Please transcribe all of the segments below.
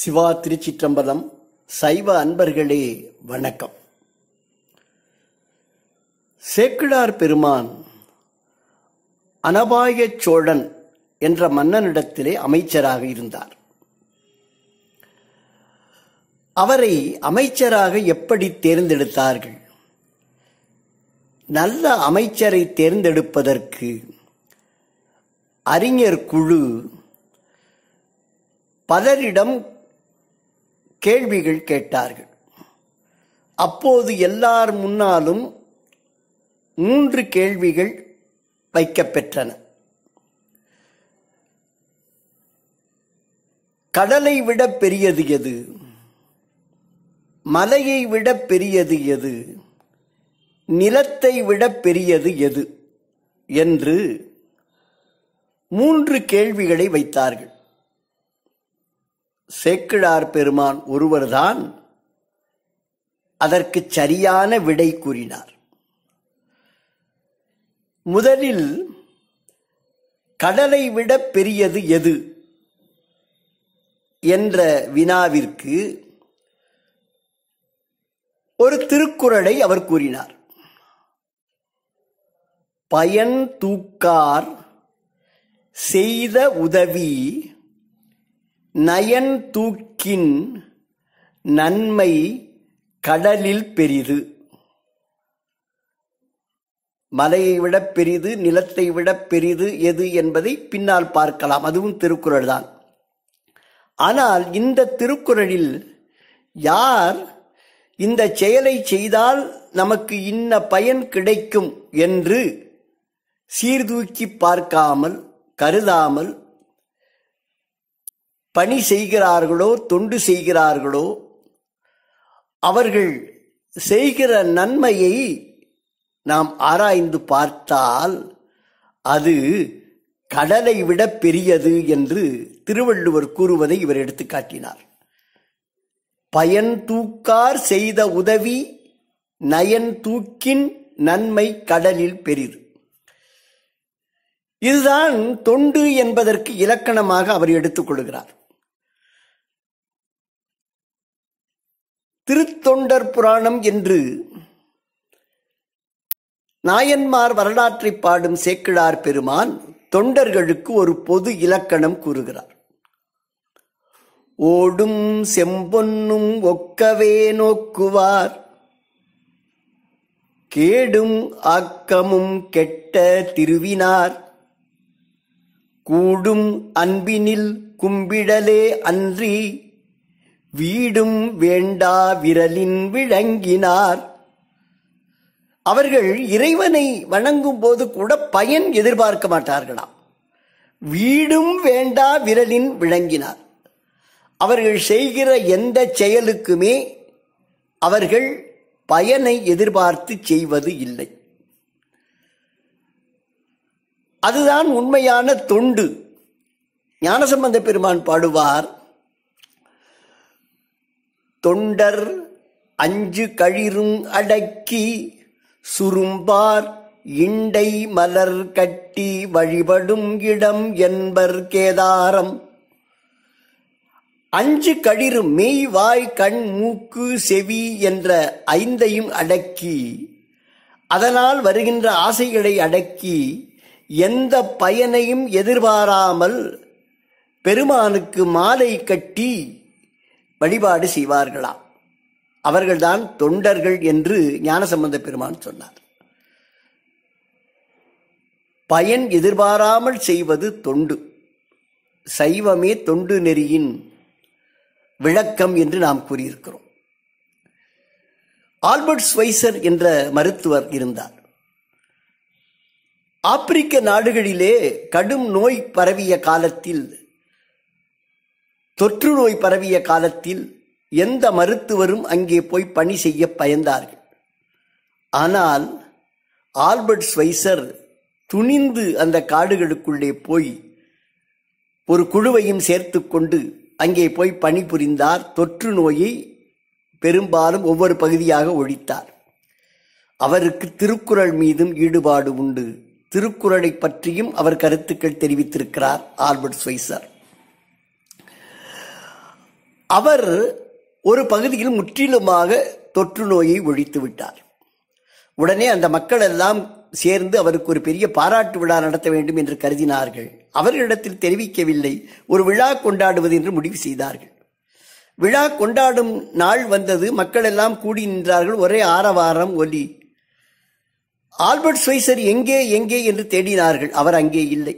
சிவா திருச்சிற்றம்பலம் சைவ அன்பர்களே வணக்கம் சேக்கிழார் பெருமான் அனபாய சோழன் என்ற மன்னனிடத்திலே அமைச்சராக இருந்தார் அவரை அமைச்சராக எப்படி தேர்ந்தெடுத்தார்கள் நல்ல அமைச்சரை தேர்ந்தெடுப்பதற்கு அறிஞர் குழு பலரிடம் கேள்விகள் கேட்டார்கள் அப்போது எல்லார் முன்னாலும் மூன்று கேள்விகள் வைக்கப்பெற்றன கடலை விட பெரியது எது மலையை விட பெரியது எது நிலத்தை விட பெரியது எது என்று மூன்று கேள்விகளை வைத்தார்கள் சேக்கிழார் பெருமான் ஒருவர்தான் அதற்கு சரியான விடை கூறினார் முதலில் கடலை விட பெரியது எது என்ற வினாவிற்கு ஒரு திருக்குறளை அவர் கூறினார் பயன் தூக்கார் செய்த உதவி நயன் தூக்கின் நன்மை கடலில் பெரிது மலையை விட பெரிது நிலத்தை விட பெரிது எது என்பதை பின்னால் பார்க்கலாம் அதுவும் திருக்குறள் தான் ஆனால் இந்த திருக்குறளில் யார் இந்த செயலை செய்தால் நமக்கு இன்ன பயன் கிடைக்கும் என்று சீர்தூக்கி பார்க்காமல் கருதாமல் பணி செய்கிறார்களோ தொண்டு செய்கிறார்களோ அவர்கள் செய்கிற நன்மையை நாம் ஆராய்ந்து பார்த்தால் அது கடலை விட பெரியது என்று திருவள்ளுவர் கூறுவதை இவர் எடுத்து காட்டினார் பயன் தூக்கார் செய்த உதவி நயன் தூக்கின் நன்மை கடலில் பெரிது இதுதான் தொண்டு என்பதற்கு இலக்கணமாக அவர் எடுத்துக்கொள்கிறார் திருத்தொண்டர் புராணம் என்று நாயன்மார் வரலாற்றை பாடும் சேக்கிழார் பெருமான் தொண்டர்களுக்கு ஒரு பொது இலக்கணம் கூறுகிறார் ஓடும் செம்பொன்னும் ஒக்கவே நோக்குவார் கேடும் ஆக்கமும் கெட்ட திருவினார் கூடும் அன்பினில் கும்பிடலே அன்றி வீடும் வேண்டா விரலின் விளங்கினார் அவர்கள் இறைவனை வணங்கும் போது கூட பயன் எதிர்பார்க்க மாட்டார்களாம் வீடும் வேண்டா விரலின் விளங்கினார் அவர்கள் செய்கிற எந்த செயலுக்குமே அவர்கள் பயனை எதிர்பார்த்து செய்வது இல்லை அதுதான் உண்மையான தொண்டு ஞானசம்பந்த பெருமான் பாடுவார் தொண்டர் அஞ்சு கழிரும் அடக்கி சுரும்பார் இண்டை மலர் கட்டி வழிபடும் இடம் என்பர் கேதாரம் அஞ்சு கழிறு மெய் வாய் கண் மூக்கு செவி என்ற ஐந்தையும் அடக்கி அதனால் வருகின்ற ஆசைகளை அடக்கி எந்த பயனையும் எதிர்பாராமல் பெருமானுக்கு மாலை கட்டி வழிபாடு செய்வார்களாம் அவர்கள்தான் தொண்டர்கள் என்று ஞானசம்பந்த பெருமான் சொன்னார் பயன் எதிர்பாராமல் செய்வது தொண்டு சைவமே தொண்டு நெறியின் விளக்கம் என்று நாம் கூறியிருக்கிறோம் ஆல்பர்ட் ஸ்வைசர் என்ற மருத்துவர் இருந்தார் ஆப்பிரிக்க நாடுகளிலே கடும் நோய் பரவிய காலத்தில் தொற்று நோய் பரவிய காலத்தில் எந்த மருத்துவரும் அங்கே போய் பணி செய்ய பயந்தார்கள் ஆனால் ஆல்பர்ட் ஸ்வைசர் துணிந்து அந்த காடுகளுக்குள்ளே போய் ஒரு குழுவையும் சேர்த்து கொண்டு அங்கே போய் பணிபுரிந்தார் தொற்று நோயை பெரும்பாலும் ஒவ்வொரு பகுதியாக ஒழித்தார் அவருக்கு திருக்குறள் மீதும் ஈடுபாடு உண்டு திருக்குறளை பற்றியும் அவர் கருத்துக்கள் தெரிவித்திருக்கிறார் ஆல்பர்ட் ஸ்வைசர் அவர் ஒரு பகுதியில் முற்றிலுமாக தொற்று நோயை ஒழித்து விட்டார் உடனே அந்த மக்கள் எல்லாம் சேர்ந்து அவருக்கு ஒரு பெரிய பாராட்டு விழா நடத்த வேண்டும் என்று கருதினார்கள் அவர்களிடத்தில் தெரிவிக்கவில்லை ஒரு விழா கொண்டாடுவது என்று முடிவு செய்தார்கள் விழா கொண்டாடும் நாள் வந்தது மக்கள் எல்லாம் கூடி நின்றார்கள் ஒரே ஆரவாரம் ஒலி ஆல்பர்ட் ஸ்வைசர் எங்கே எங்கே என்று தேடினார்கள் அவர் அங்கே இல்லை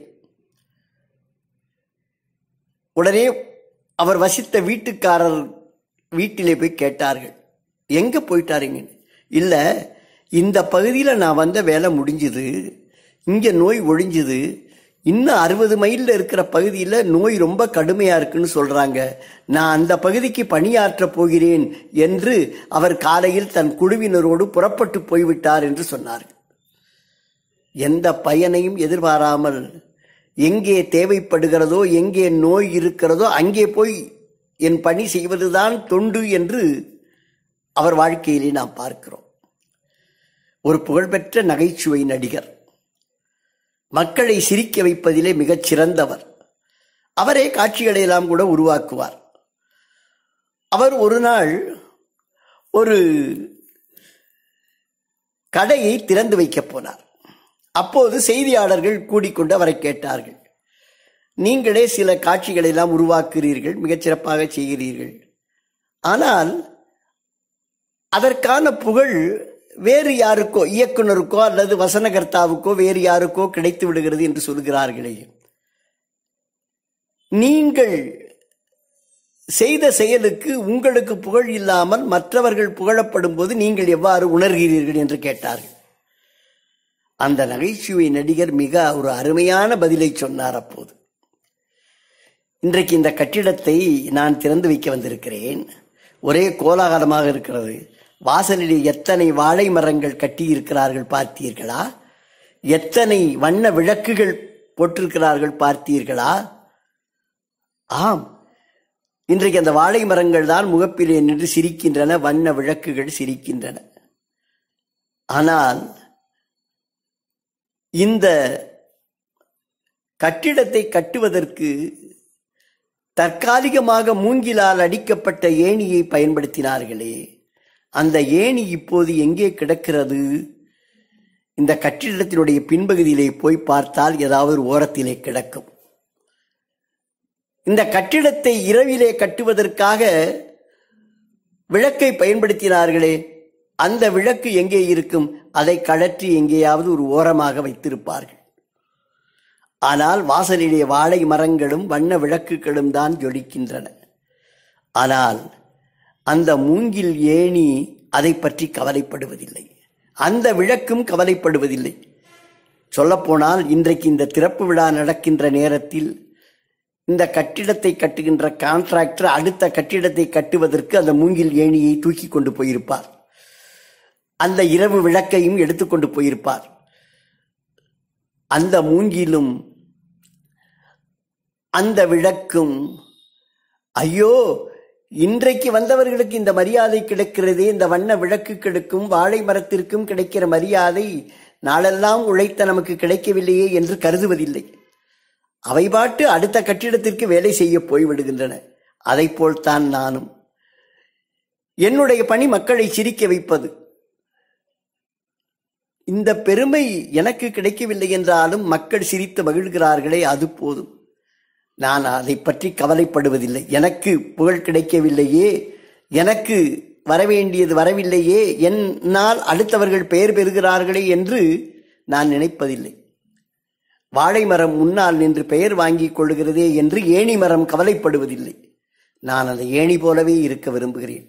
உடனே அவர் வசித்த வீட்டுக்காரர் வீட்டிலே போய் கேட்டார்கள் எங்கே போயிட்டாருங்க இல்லை இந்த பகுதியில் நான் வந்த வேலை முடிஞ்சுது இங்கே நோய் ஒழிஞ்சுது இன்னும் அறுபது மைலில் இருக்கிற பகுதியில் நோய் ரொம்ப கடுமையாக இருக்குன்னு சொல்கிறாங்க நான் அந்த பகுதிக்கு பணியாற்ற போகிறேன் என்று அவர் காலையில் தன் குழுவினரோடு புறப்பட்டு போய்விட்டார் என்று சொன்னார்கள் எந்த பயனையும் எதிர்பாராமல் எங்கே தேவைப்படுகிறதோ எங்கே நோய் இருக்கிறதோ அங்கே போய் என் பணி செய்வதுதான் தொண்டு என்று அவர் வாழ்க்கையிலே நாம் பார்க்கிறோம் ஒரு புகழ்பெற்ற நகைச்சுவை நடிகர் மக்களை சிரிக்க வைப்பதிலே மிகச் சிறந்தவர் அவரே காட்சிகளையெல்லாம் கூட உருவாக்குவார் அவர் ஒரு நாள் ஒரு கடையை திறந்து வைக்கப் போனார் அப்போது செய்தியாளர்கள் கூடிக்கொண்டு அவரை கேட்டார்கள் நீங்களே சில காட்சிகளை எல்லாம் உருவாக்குகிறீர்கள் மிகச்சிறப்பாக செய்கிறீர்கள் ஆனால் அதற்கான புகழ் வேறு யாருக்கோ இயக்குனருக்கோ அல்லது வசனகர்த்தாவுக்கோ வேறு யாருக்கோ கிடைத்து விடுகிறது என்று சொல்கிறார்களே நீங்கள் செய்த செயலுக்கு உங்களுக்கு புகழ் இல்லாமல் மற்றவர்கள் புகழப்படும் போது நீங்கள் எவ்வாறு உணர்கிறீர்கள் என்று கேட்டார்கள் அந்த நகைச்சுவை நடிகர் மிக ஒரு அருமையான பதிலை சொன்னார் அப்போது இன்றைக்கு இந்த கட்டிடத்தை நான் திறந்து வைக்க வந்திருக்கிறேன் ஒரே கோலாகலமாக இருக்கிறது வாசலில் எத்தனை வாழை மரங்கள் கட்டியிருக்கிறார்கள் பார்த்தீர்களா எத்தனை வண்ண விளக்குகள் போட்டிருக்கிறார்கள் பார்த்தீர்களா ஆம் இன்றைக்கு அந்த வாழை மரங்கள் தான் முகப்பிலே நின்று சிரிக்கின்றன வண்ண விளக்குகள் சிரிக்கின்றன ஆனால் இந்த கட்டிடத்தை கட்டுவதற்கு தற்காலிகமாக மூங்கிலால் அடிக்கப்பட்ட ஏணியை பயன்படுத்தினார்களே அந்த ஏணி இப்போது எங்கே கிடக்கிறது இந்த கட்டிடத்தினுடைய பின்பகுதியிலே போய் பார்த்தால் ஏதாவது ஓரத்திலே கிடக்கும் இந்த கட்டிடத்தை இரவிலே கட்டுவதற்காக விளக்கை பயன்படுத்தினார்களே அந்த விளக்கு எங்கே இருக்கும் அதை கழற்றி எங்கேயாவது ஒரு ஓரமாக வைத்திருப்பார்கள் ஆனால் வாசலிலே வாழை மரங்களும் வண்ண விளக்குகளும் தான் ஜொலிக்கின்றன ஆனால் அந்த மூங்கில் ஏணி அதை பற்றி கவலைப்படுவதில்லை அந்த விளக்கும் கவலைப்படுவதில்லை சொல்லப்போனால் இன்றைக்கு இந்த திறப்பு விழா நடக்கின்ற நேரத்தில் இந்த கட்டிடத்தை கட்டுகின்ற கான்ட்ராக்டர் அடுத்த கட்டிடத்தை கட்டுவதற்கு அந்த மூங்கில் ஏணியை தூக்கி கொண்டு போயிருப்பார் அந்த இரவு விளக்கையும் எடுத்துக்கொண்டு போயிருப்பார் அந்த மூங்கிலும் அந்த விளக்கும் ஐயோ இன்றைக்கு வந்தவர்களுக்கு இந்த மரியாதை கிடைக்கிறதே இந்த வண்ண விளக்கு கிடைக்கும் வாழை மரத்திற்கும் கிடைக்கிற மரியாதை நாளெல்லாம் உழைத்த நமக்கு கிடைக்கவில்லையே என்று கருதுவதில்லை அவை பாட்டு அடுத்த கட்டிடத்திற்கு வேலை செய்ய போய்விடுகின்றன அதை போல்தான் நானும் என்னுடைய பணி மக்களை சிரிக்க வைப்பது இந்த பெருமை எனக்கு கிடைக்கவில்லை என்றாலும் மக்கள் சிரித்து மகிழ்கிறார்களே அது போதும் நான் அதை பற்றி கவலைப்படுவதில்லை எனக்கு புகழ் கிடைக்கவில்லையே எனக்கு வரவேண்டியது வரவில்லையே என்னால் அடுத்தவர்கள் பெயர் பெறுகிறார்களே என்று நான் நினைப்பதில்லை வாழை மரம் முன்னால் நின்று பெயர் வாங்கிக் கொள்கிறதே என்று ஏணி மரம் கவலைப்படுவதில்லை நான் அந்த ஏணி போலவே இருக்க விரும்புகிறேன்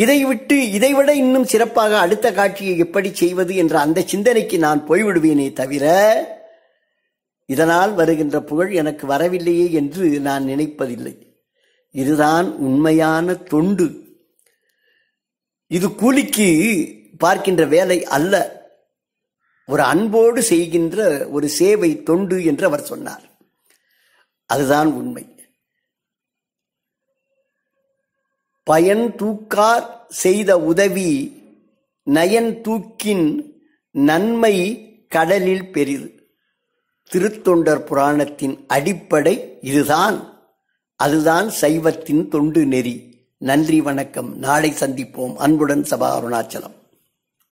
இதை விட்டு இதைவிட இன்னும் சிறப்பாக அடுத்த காட்சியை எப்படி செய்வது என்ற அந்த சிந்தனைக்கு நான் போய்விடுவேனே தவிர இதனால் வருகின்ற புகழ் எனக்கு வரவில்லையே என்று நான் நினைப்பதில்லை இதுதான் உண்மையான தொண்டு இது கூலிக்கு பார்க்கின்ற வேலை அல்ல ஒரு அன்போடு செய்கின்ற ஒரு சேவை தொண்டு என்று அவர் சொன்னார் அதுதான் உண்மை பயன் தூக்கார் செய்த உதவி நயன் தூக்கின் நன்மை கடலில் பெரிது திருத்தொண்டர் புராணத்தின் அடிப்படை இதுதான் அதுதான் சைவத்தின் தொண்டு நெறி நன்றி வணக்கம் நாளை சந்திப்போம் அன்புடன் சபா அருணாச்சலம்